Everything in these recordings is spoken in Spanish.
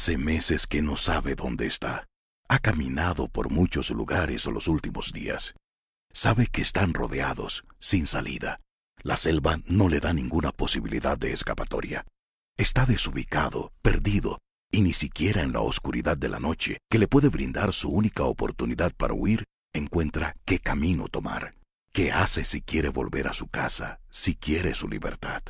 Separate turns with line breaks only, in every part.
Hace meses que no sabe dónde está. Ha caminado por muchos lugares los últimos días. Sabe que están rodeados, sin salida. La selva no le da ninguna posibilidad de escapatoria. Está desubicado, perdido, y ni siquiera en la oscuridad de la noche, que le puede brindar su única oportunidad para huir, encuentra qué camino tomar. ¿Qué hace si quiere volver a su casa, si quiere su libertad?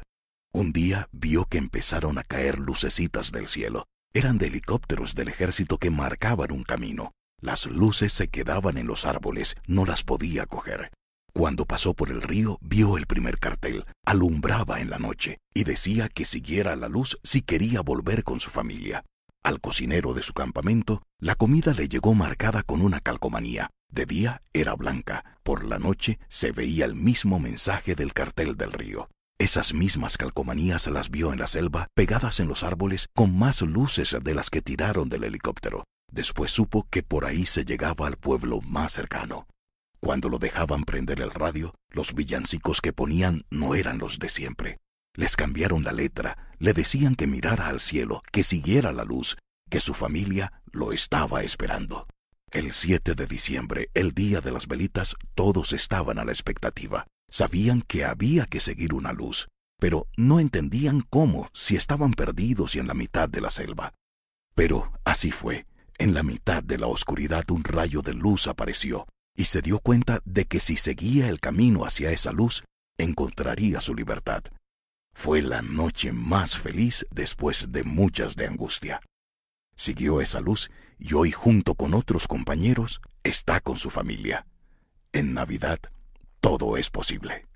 Un día vio que empezaron a caer lucecitas del cielo. Eran de helicópteros del ejército que marcaban un camino. Las luces se quedaban en los árboles, no las podía coger. Cuando pasó por el río, vio el primer cartel, alumbraba en la noche, y decía que siguiera la luz si quería volver con su familia. Al cocinero de su campamento, la comida le llegó marcada con una calcomanía. De día era blanca, por la noche se veía el mismo mensaje del cartel del río. Esas mismas calcomanías las vio en la selva, pegadas en los árboles, con más luces de las que tiraron del helicóptero. Después supo que por ahí se llegaba al pueblo más cercano. Cuando lo dejaban prender el radio, los villancicos que ponían no eran los de siempre. Les cambiaron la letra, le decían que mirara al cielo, que siguiera la luz, que su familia lo estaba esperando. El 7 de diciembre, el día de las velitas, todos estaban a la expectativa. Sabían que había que seguir una luz, pero no entendían cómo si estaban perdidos y en la mitad de la selva. Pero así fue. En la mitad de la oscuridad un rayo de luz apareció, y se dio cuenta de que si seguía el camino hacia esa luz, encontraría su libertad. Fue la noche más feliz después de muchas de angustia. Siguió esa luz y hoy junto con otros compañeros está con su familia. En Navidad todo es posible.